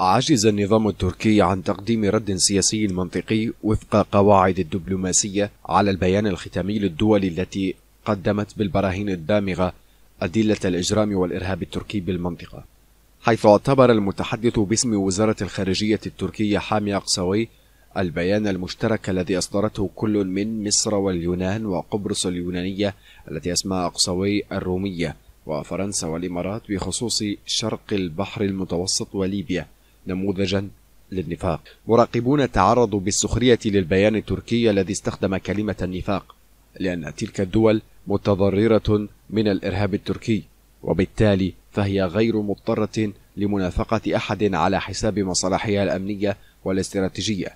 عجز النظام التركي عن تقديم رد سياسي منطقي وفق قواعد الدبلوماسية على البيان الختامي للدول التي قدمت بالبراهين الدامغة أدلة الإجرام والإرهاب التركي بالمنطقة حيث اعتبر المتحدث باسم وزارة الخارجية التركية حامي أقصوي البيان المشترك الذي أصدرته كل من مصر واليونان وقبرص اليونانية التي اسمها أقصوي الرومية وفرنسا والإمارات بخصوص شرق البحر المتوسط وليبيا نموذجا للنفاق مراقبون تعرضوا بالسخرية للبيان التركي الذي استخدم كلمة النفاق لأن تلك الدول متضررة من الإرهاب التركي وبالتالي فهي غير مضطرة لمنافقة أحد على حساب مصالحها الأمنية والاستراتيجية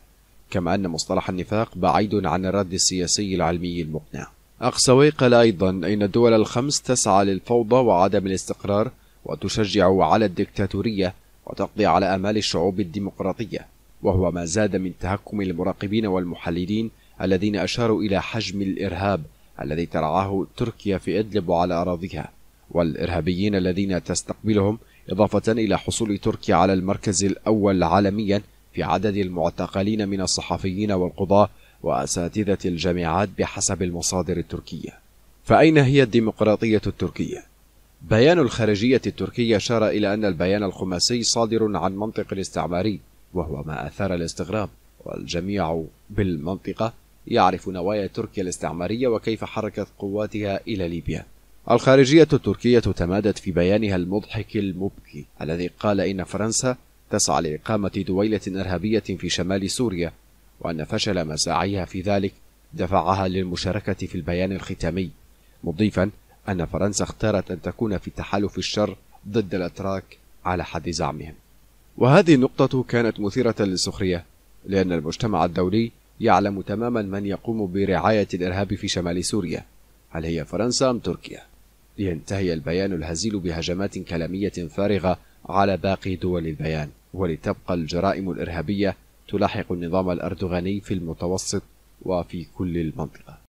كما أن مصطلح النفاق بعيد عن الرد السياسي العلمي المقنع أقسوي قال أيضا أن الدول الخمس تسعى للفوضى وعدم الاستقرار وتشجع على الدكتاتورية وتقضي على آمال الشعوب الديمقراطية وهو ما زاد من تهكم المراقبين والمحللين الذين أشاروا إلى حجم الإرهاب الذي ترعاه تركيا في إدلب وعلى أراضيها والإرهابيين الذين تستقبلهم إضافة إلى حصول تركيا على المركز الأول عالميا في عدد المعتقلين من الصحفيين والقضاة وأساتذة الجامعات بحسب المصادر التركية فأين هي الديمقراطية التركية؟ بيان الخارجية التركية أشار إلى أن البيان الخماسي صادر عن منطق الاستعماري وهو ما أثار الاستغراب والجميع بالمنطقة يعرف نوايا تركيا الاستعمارية وكيف حركت قواتها إلى ليبيا الخارجية التركية تمادت في بيانها المضحك المبكي الذي قال إن فرنسا تسعى لإقامة دويلة إرهابية في شمال سوريا وأن فشل مساعيها في ذلك دفعها للمشاركة في البيان الختامي مضيفا أن فرنسا اختارت أن تكون في تحالف الشر ضد الأتراك على حد زعمهم وهذه النقطة كانت مثيرة للسخرية لأن المجتمع الدولي يعلم تماما من يقوم برعاية الإرهاب في شمال سوريا هل هي فرنسا أم تركيا؟ لينتهي البيان الهزيل بهجمات كلامية فارغة على باقي دول البيان ولتبقى الجرائم الإرهابية تلاحق النظام الأردوغاني في المتوسط وفي كل المنطقة